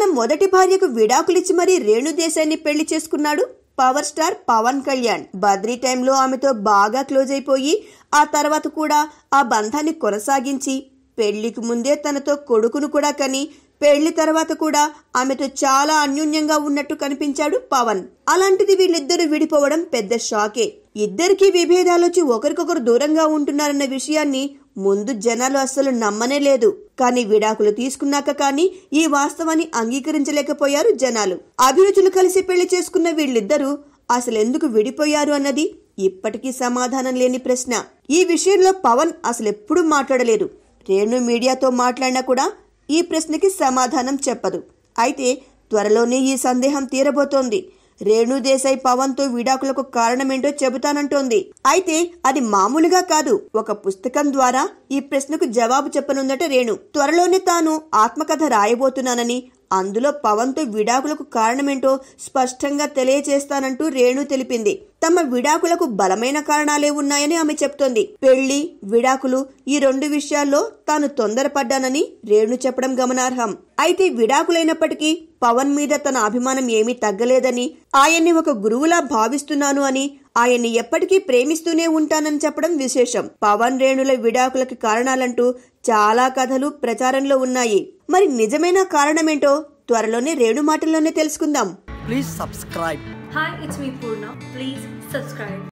తన మొదటి భార్యకు విడాకులిచ్చి మరీ రేణుదేశాన్ని పెళ్లి చేసుకున్నాడు పవర్ స్టార్ పవన్ కళ్యాణ్ బద్రీ టైంలో ఆమెతో బాగా క్లోజ్ అయిపోయి ఆ తర్వాత కూడా ఆ బంధాన్ని కొనసాగించి పెళ్లికి ముందే తనతో కొడుకును కూడా కని పెళ్లి తర్వాత కూడా ఆమెతో చాలా అన్యోన్యంగా ఉన్నట్టు కనిపించాడు పవన్ అలాంటిది వీళ్ళిద్దరూ విడిపోవడం పెద్ద షాకే ఇద్దరికీ విభేదాలొచ్చి ఒకరికొకరు దూరంగా ఉంటున్నారన్న విషయాన్ని ముందు జనాలు అస్సలు నమ్మనే లేదు కానీ విడాకులు తీసుకున్నాక కానీ ఈ వాస్తవాన్ని అంగీకరించలేకపోయారు జనాలు అభిరుచులు కలిసి పెళ్లి చేసుకున్న వీళ్ళిద్దరూ అసలెందుకు విడిపోయారు అన్నది ఇప్పటికీ సమాధానం లేని ప్రశ్న ఈ విషయంలో పవన్ అసలు ఎప్పుడు మాట్లాడలేదు రేణు మీడియాతో మాట్లాడినా కూడా ఈ ప్రశ్నకి సమాధానం చెప్పదు అయితే త్వరలోనే ఈ సందేహం తీరబోతోంది రేణుదేశాయ్ పవన్తో విడాకులకు కారణమేంటో చెబుతానంటోంది అయితే అది మామూలుగా కాదు ఒక పుస్తకం ద్వారా ఈ ప్రశ్నకు జవాబు చెప్పనుందట రేణు త్వరలోనే తాను ఆత్మకథ రాయబోతున్నానని అందులో పవన్తో విడాకులకు కారణమేంటో స్పష్టంగా తెలియచేస్తానంటూ రేణు తెలిపింది తమ విడాకులకు బలమైన కారణాలే ఉన్నాయని ఆమె చెప్తోంది పెళ్లి విడాకులు ఈ రెండు విషయాల్లో తాను తొందరపడ్డానని రేణు చెప్పడం గమనార్హం అయితే విడాకులైనప్పటికీ పవన్ మీద తన అభిమానం ఏమీ తగ్గలేదని ఆయన్ని ఒక గురువులా భావిస్తున్నాను అని ఆయన్ని ఎప్పటికీ ప్రేమిస్తూనే ఉంటానని చెప్పడం విశేషం పవన్ రేణుల విడాకులకి కారణాలంటూ చాలా కథలు ప్రచారంలో ఉన్నాయి మరి నిజమైన కారణమేంటో త్వరలోనే రేణు మాటల్లోనే తెలుసుకుందాం Please subscribe. Hi, it's me Purna. Please subscribe.